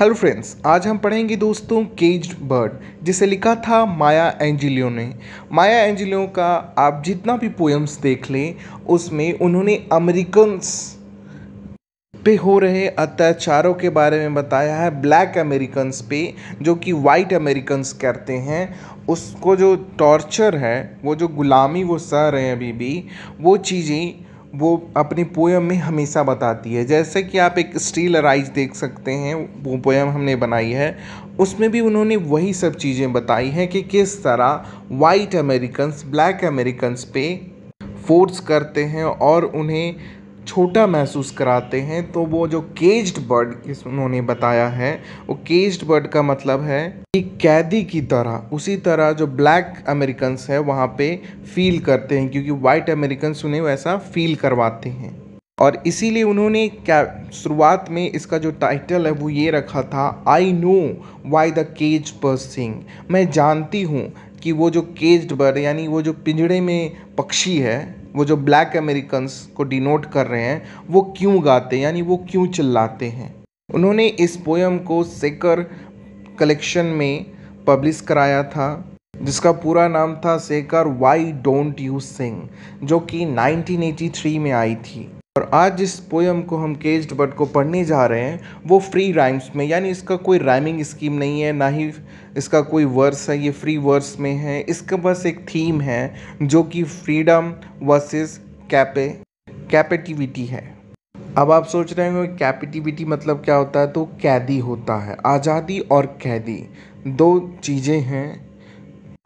Hello friends आज हम पढ़ेंगे दोस्तों केज्ड बर्ड जिसे लिखा था माया एंजिलियो ने माया एंजिलियो का आप जितना भी पोएम्स देख लें उसमें उन्होंने अमेरिकन्स पे हो रहे अत्याचारों के बारे में बताया है ब्लैक अमेरिकन्स पे जो कि वाइट अमेरिकन्स करते हैं उसको जो टॉर्चर है वो जो गुलामी वो सह रहे हैं अभी भी वो चीज़ें वो अपनी पोयम में हमेशा बताती है जैसे कि आप एक स्टील राइज देख सकते हैं वो पोयम हमने बनाई है उसमें भी उन्होंने वही सब चीज़ें बताई हैं कि किस तरह वाइट अमेरिकन्स ब्लैक अमेरिकन्स पे फोर्स करते हैं और उन्हें छोटा महसूस कराते हैं तो वो जो केज्ड बर्ड उन्होंने बताया है वो केज्ड बर्ड का मतलब है कि कैदी की तरह उसी तरह जो ब्लैक अमेरिकन है वहाँ पे फील करते हैं क्योंकि वाइट अमेरिकन उन्हें वैसा फील करवाते हैं और इसीलिए उन्होंने क्या शुरुआत में इसका जो टाइटल है वो ये रखा था I know why the cage पर सिंग मैं जानती हूँ कि वो जो केज्ड बर्ड यानी वो जो पिंजड़े में पक्षी है वो जो ब्लैक अमेरिकन्स को डिनोट कर रहे हैं वो क्यों गाते हैं यानी वो क्यों चिल्लाते हैं उन्होंने इस पोएम को सेकर कलेक्शन में पब्लिश कराया था जिसका पूरा नाम था सेकर वाई डोंट यू सिंग जो कि 1983 में आई थी और आज जिस पोयम को हम केज्ड बट को पढ़ने जा रहे हैं वो फ्री राइम्स में यानी इसका कोई राइमिंग स्कीम नहीं है ना ही इसका कोई वर्स है ये फ्री वर्स में है इसका बस एक थीम है जो कि फ्रीडम वर्सेस कैपे कैपेटिविटी है अब आप सोच रहे होंगे कैपेटिविटी मतलब क्या होता है तो कैदी होता है आज़ादी और कैदी दो चीज़ें हैं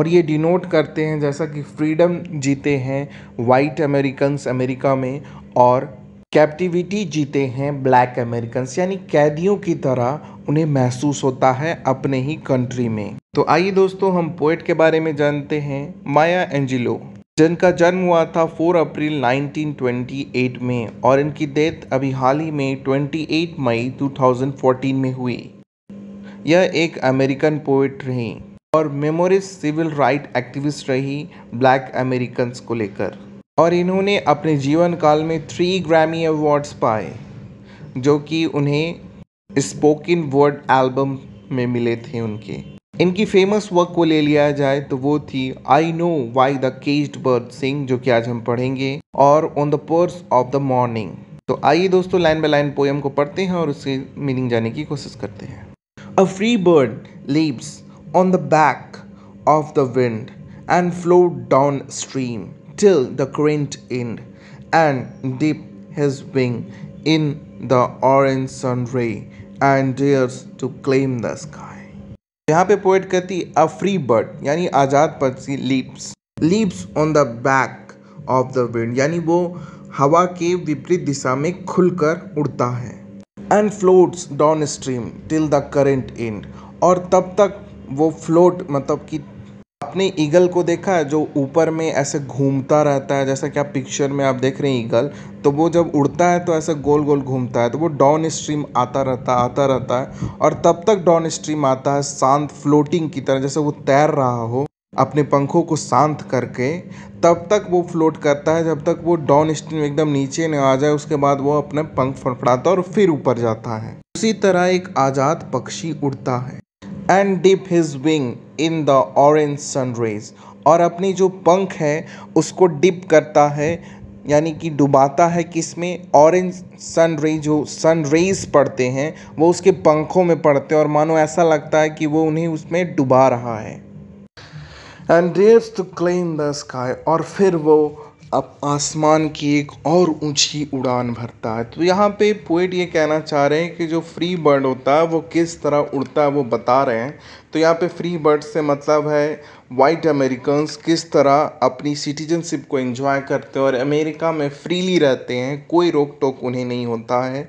और ये डिनोट करते हैं जैसा कि फ्रीडम जीते हैं वाइट अमेरिकन्स अमेरिका में और कैप्टिविटी जीते हैं ब्लैक अमेरिकन्स यानी कैदियों की तरह उन्हें महसूस होता है अपने ही कंट्री में तो आइए दोस्तों हम पोइट के बारे में जानते हैं माया एंजिलो जिनका जन्म हुआ था 4 अप्रैल 1928 में और इनकी डेथ अभी हाल ही में 28 मई 2014 में हुई यह एक अमेरिकन पोइट रही और मेमोरिस सिविल राइट एक्टिविस्ट रही ब्लैक अमेरिकन्स को लेकर और इन्होंने अपने जीवन काल में थ्री ग्रैमी अवार्ड्स पाए जो कि उन्हें स्पोकन वर्ड एल्बम में मिले थे उनके इनकी फेमस वर्क को ले लिया जाए तो वो थी I know why the caged bird sing जो कि आज हम पढ़ेंगे और on the pulse of the morning तो आइए दोस्तों लाइन बाय लाइन पोएम को पढ़ते हैं और उसकी मीनिंग जाने की कोशिश करते हैं a free bird leaves on the back of the wind and flow downstream till the current end and dip his wing in the orange sun ray and dares to claim the sky. यहाँ पे poet कहती अ free bird यानी आज़ाद पक्षी leaps leaps on the back of the wind यानी वो हवा के विपरीत दिशा में खुलकर उड़ता है and floats downstream till the current and और तब तक वो फ्लोट मतलब कि आपने ईगल को देखा है जो ऊपर में ऐसे घूमता रहता है जैसा कि आप पिक्चर में आप देख रहे हैं ईगल तो वो जब उड़ता है तो ऐसे गोल गोल घूमता है तो वो डाउन स्ट्रीम आता रहता आता रहता है और तब तक डाउन स्ट्रीम आता है शांत फ्लोटिंग की तरह जैसे वो तैर रहा हो अपने पंखों को शांत करके तब तक वो फ्लोट करता है जब तक वो डाउन स्ट्रीम एकदम नीचे न आ जाए उसके बाद वो अपने पंख फड़फड़ाता और फिर ऊपर जाता है उसी तरह एक आज़ाद पक्षी उड़ता है and dip his wing in the orange sun rays और अपनी जो पंख है उसको डिप करता है यानी कि डुबाता है किसमें ऑरेंज सन रेज जो सन रेज पड़ते हैं वो उसके पंखों में पड़ते हैं और मानो ऐसा लगता है कि वो उन्हें उसमें डुबा रहा है and dares to claim the sky और फिर वो अब आसमान की एक और ऊँची उड़ान भरता है तो यहाँ पे पोइट ये कहना चाह रहे हैं कि जो फ्री बर्ड होता है वो किस तरह उड़ता है वो बता रहे हैं तो यहाँ पे फ्री बर्ड से मतलब है वाइट अमेरिकन किस तरह अपनी सिटीजनशिप को एंजॉय करते हैं और अमेरिका में फ्रीली रहते हैं कोई रोक टोक उन्हें नहीं होता है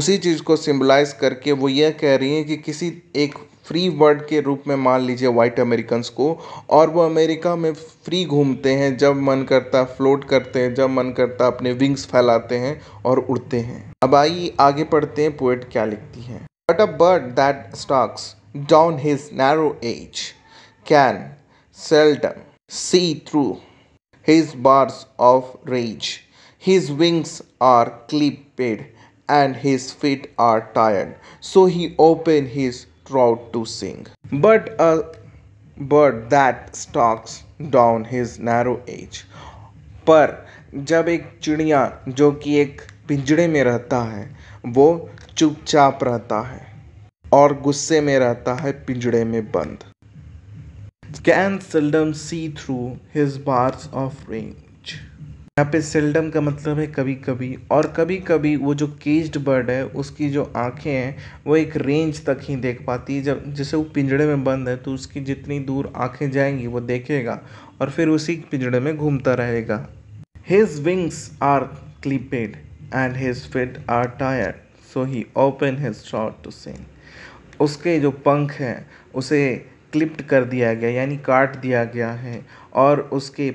उसी चीज़ को सिम्बलाइज करके वो यह कह रही हैं कि किसी एक फ्री वर्ड के रूप में मान लीजिए वाइट अमेरिकन्स को और वो अमेरिका में फ्री घूमते हैं जब मन करता फ्लोट करते हैं जब मन करता अपने विंग्स फैलाते हैं और उड़ते हैं अब आइए आगे पढ़ते हैं पोएट क्या लिखती हैं but a bird that stalks down his narrow edge can seldom see through his bars of rage His wings are clipped and his feet are tired so he open his throat to sing. But a bird that stalks down his narrow edge. पर जब एक चिड़िया जो कि एक पिंजड़े में रहता है वो चुपचाप रहता है और गुस्से में रहता है पिंजड़े में बंद can seldom see through his bars of rain यहाँ पे सेल्डम का मतलब है कभी कभी और कभी कभी वो जो केज्ड बर्ड है उसकी जो आँखें हैं वो एक रेंज तक ही देख पाती है जब जैसे वो पिंजड़े में बंद है तो उसकी जितनी दूर आँखें जाएंगी वो देखेगा और फिर उसी पिंजड़े में घूमता रहेगा his wings are clipped and his feet are tired so he open his शॉट टू सिंग उसके जो पंख हैं उसे क्लिप्ट कर दिया गया यानी काट दिया गया है और उसके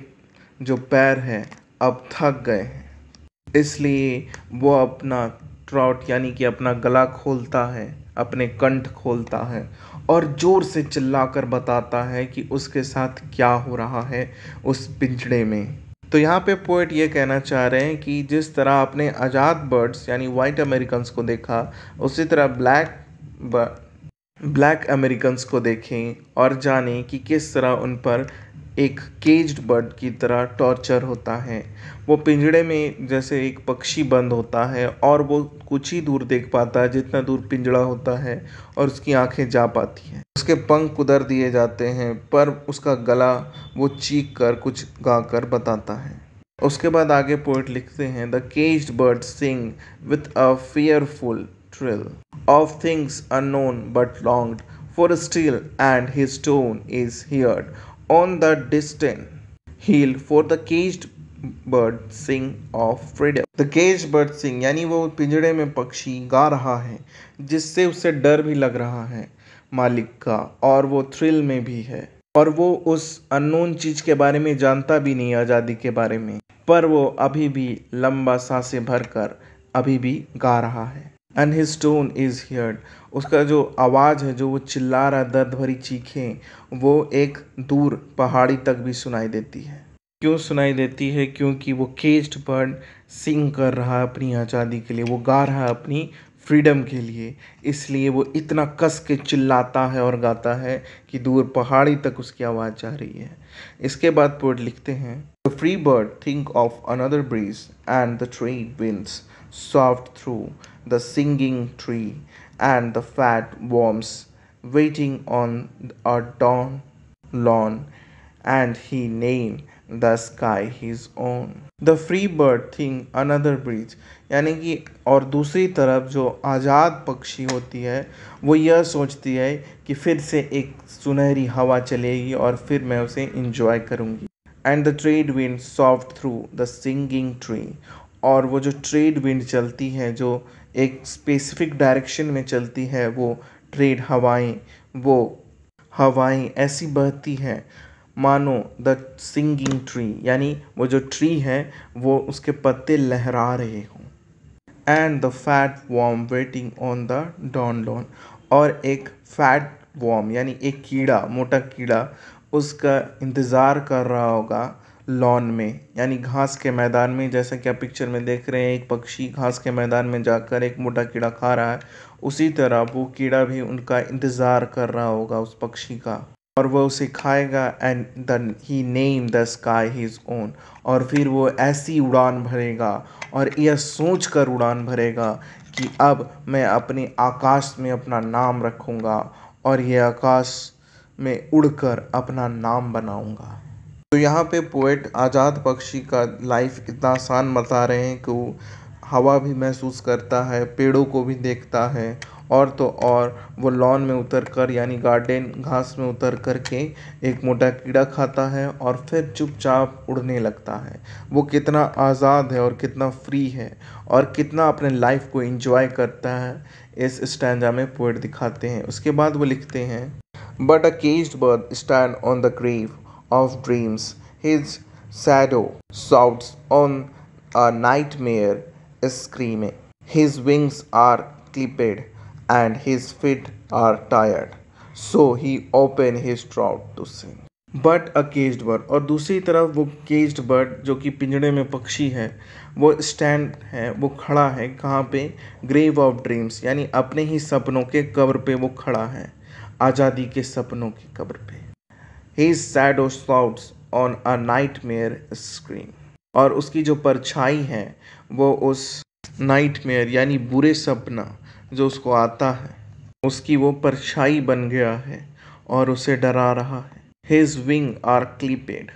जो पैर हैं अब थक गए हैं इसलिए वो अपना ट्रॉट यानी कि अपना गला खोलता है अपने कंठ खोलता है और ज़ोर से चिल्लाकर बताता है कि उसके साथ क्या हो रहा है उस पिंजड़े में तो यहाँ पे पोइट ये कहना चाह रहे हैं कि जिस तरह आपने आज़ाद बर्ड्स यानी वाइट अमेरिकन्स को देखा उसी तरह ब्लैक ब्लैक अमेरिकन्स को देखें और जानें कि किस तरह उन पर एक केज्ड बर्ड की तरह टॉर्चर होता है वो पिंजड़े में जैसे एक पक्षी बंद होता है और वो कुछ ही दूर देख पाता है जितना दूर पिंजड़ा होता है और उसकी आंखें जा पाती हैं उसके पंख कुदर दिए जाते हैं पर उसका गला वो चीख कर कुछ गा कर बताता है उसके बाद आगे पोइट लिखते हैं the cage bird sing with a fearful trill of things unknown but long for still and his tone is heard on the distant hill for the caged bird sing of freedom the cage bird sing यानी वो पिंजड़े में पक्षी गा रहा है जिससे उसे डर भी लग रहा है मालिक का और वो थ्रिल में भी है और वो उस अननोन चीज के बारे में जानता भी नहीं आज़ादी के बारे में पर वो अभी भी लंबा सांसें भरकर अभी भी गा रहा है and his tone is heard उसका जो आवाज़ है जो वो चिल्ला रहा दर्द भरी चीखें वो एक दूर पहाड़ी तक भी सुनाई देती है क्यों सुनाई देती है क्योंकि वो केज्ड बर्ड सिंग कर रहा है अपनी आज़ादी के लिए वो गा रहा है अपनी फ्रीडम के लिए इसलिए वो इतना कस के चिल्लाता है और गाता है कि दूर पहाड़ी तक उसकी आवाज़ जा रही है इसके बाद पोर्ट लिखते हैं the free bird think of another breeze and the train wins soft through the singing tree and the fat worms waiting on a dawn lawn and he named the sky his own the free bird think another breeze यानी कि और दूसरी तरफ जो आज़ाद पक्षी होती है वो यह सोचती है कि फिर से एक सुनहरी हवा चलेगी और फिर मैं उसे इंजॉय करूँगी and the trade wind soft through the singing tree और वो जो ट्रेड विंड चलती हैं जो एक स्पेसिफिक डायरेक्शन में चलती है वो ट्रेड हवाएं वो हवाएं ऐसी बहती हैं मानो द सिंगिंग ट्री यानी वो जो ट्री है वो उसके पत्ते लहरा रहे हों and the fat worm waiting on the dawn lawn और एक फैट वॉम यानी एक कीड़ा मोटा कीड़ा उसका इंतज़ार कर रहा होगा लॉन में यानी घास के मैदान में जैसा कि आप पिक्चर में देख रहे हैं एक पक्षी घास के मैदान में जाकर एक मोटा कीड़ा खा रहा है उसी तरह वो कीड़ा भी उनका इंतज़ार कर रहा होगा उस पक्षी का और वह उसे खाएगा and the he name the sky his own और फिर वो ऐसी उड़ान भरेगा और यह सोच कर उड़ान भरेगा कि अब मैं अपने आकाश में अपना नाम रखूँगा और यह आकाश में उड़कर अपना नाम बनाऊँगा तो यहाँ पे पोएट आज़ाद पक्षी का लाइफ इतना आसान बता रहे हैं कि वो हवा भी महसूस करता है पेड़ों को भी देखता है और तो और वो लॉन में उतर कर यानी गार्डन घास में उतर कर के एक मोटा कीड़ा खाता है और फिर चुपचाप उड़ने लगता है वो कितना आज़ाद है और कितना फ्री है और कितना अपने लाइफ को इंजॉय करता है इस स्टैंडा में पोइट दिखाते हैं उसके बाद वो लिखते हैं but a cage bird stand on the grave of dreams. His shadow shouts on a nightmare screaming. His wings are clipped and his feet are tired. So he opened his throat to sing. But a caged bird और दूसरी तरफ वो caged bird जो कि पिंजड़े में पक्षी है वो स्टैंड है वो खड़ा है कहाँ पे ग्रेव ऑफ ड्रीम्स यानी अपने ही सपनों के कब्र पे वो खड़ा है आज़ादी के सपनों के कब्र पे His shadow shrouds on a nightmare screen. और उसकी जो परछाई है वो उस नाइटमेयर यानी बुरे सपना जो उसको आता है उसकी वो परछाई बन गया है और उसे डरा रहा है his wing are clipped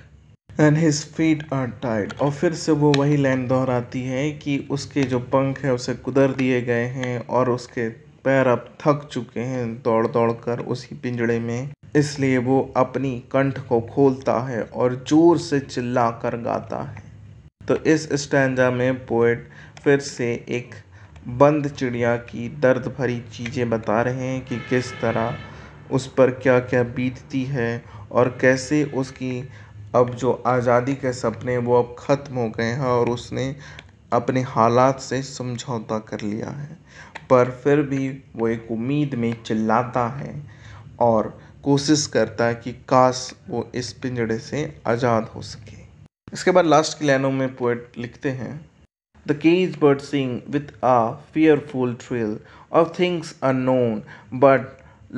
and his feet are tied और फिर से वो वही लाइन दोहराती है कि उसके जो पंख है उसे कुदर दिए गए हैं और उसके पैर अब थक चुके हैं दौड़ दौड़ कर उसी पिंजड़े में इसलिए वो अपनी कंठ को खोलता है और जोर से चिल्ला कर गाता है तो इस स्टैंडा में पोएट फिर से एक बंद चिड़िया की दर्द भरी चीज़ें बता रहे हैं कि किस तरह उस पर क्या क्या बीतती है और कैसे उसकी अब जो आज़ादी के सपने वो अब ख़त्म हो गए हैं और उसने अपने हालात से समझौता कर लिया है पर फिर भी वो एक उम्मीद में चिल्लाता है और कोशिश करता है कि काश वो इस पिंजड़े से आज़ाद हो सके इसके बाद लास्ट की लाइनों में पोएट लिखते हैं the cage bird sing with a fearful thrill of things known but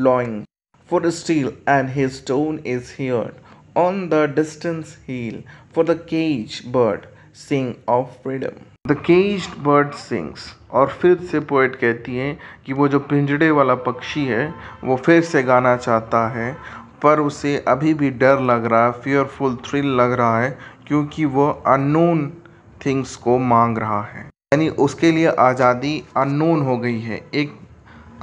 longing for still and his tone is hear on the distance hill for the cage bird sing of freedom the caged bird sings और फिर से poet कहती है कि वो जो पिंजड़े वाला पक्षी है वो फिर से गाना चाहता है पर उसे अभी भी डर लग रहा है फियरफुल थ्रिल लग रहा है क्योंकि वो अननोन थिंग्स को मांग रहा है यानी उसके लिए आज़ादी अननोन हो गई है एक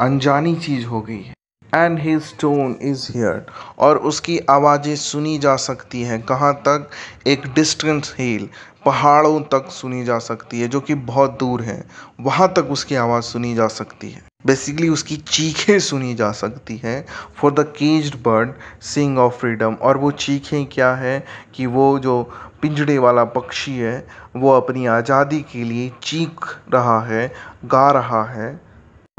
अनजानी चीज़ हो गई है and his tone is hear और उसकी आवाज़ें सुनी जा सकती हैं कहाँ तक एक डिस्टेंस हिल पहाड़ों तक सुनी जा सकती है जो कि बहुत दूर है वहाँ तक उसकी आवाज़ सुनी जा सकती है बेसिकली उसकी चीखें सुनी जा सकती हैं for the caged bird sing of freedom और वो चीखें क्या है कि वो जो पिंजड़े वाला पक्षी है वो अपनी आज़ादी के लिए चीख रहा है गा रहा है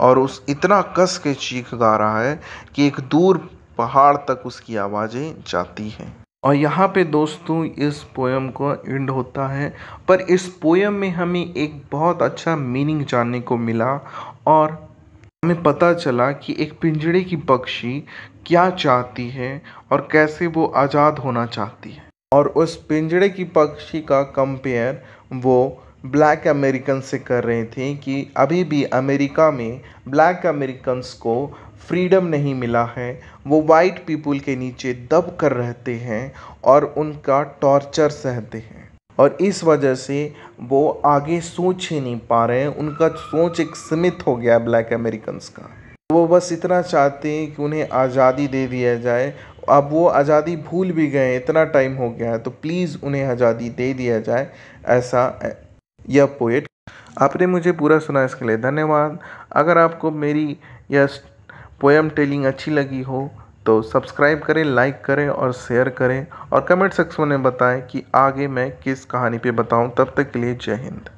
और उस इतना कस के चीख गा रहा है कि एक दूर पहाड़ तक उसकी आवाज़ें जाती हैं और यहाँ पे दोस्तों इस पोएम को एंड होता है पर इस पोएम में हमें एक बहुत अच्छा मीनिंग जानने को मिला और हमें पता चला कि एक पिंजड़े की पक्षी क्या चाहती है और कैसे वो आज़ाद होना चाहती है और उस पिंजड़े की पक्षी का कंपेयर वो ब्लैक अमेरिकन से कर रहे थे कि अभी भी अमेरिका में ब्लैक अमेरिकन्स को फ्रीडम नहीं मिला है वो वाइट पीपल के नीचे दब कर रहते हैं और उनका टॉर्चर सहते हैं और इस वजह से वो आगे सोच ही नहीं पा रहे हैं उनका सोच एक सीमित हो गया ब्लैक अमेरिकन्स का वो बस इतना चाहते हैं कि उन्हें आज़ादी दे दिया जाए अब वो आज़ादी भूल भी गए इतना टाइम हो गया है तो प्लीज़ उन्हें आज़ादी दे दिया जाए ऐसा या पोएट आपने मुझे पूरा सुना इसके लिए धन्यवाद अगर आपको मेरी यह पोएम टेलिंग अच्छी लगी हो तो सब्सक्राइब करें लाइक करें और शेयर करें और कमेंट सेक्शन में बताएं कि आगे मैं किस कहानी पे बताऊं तब तक के लिए जय हिंद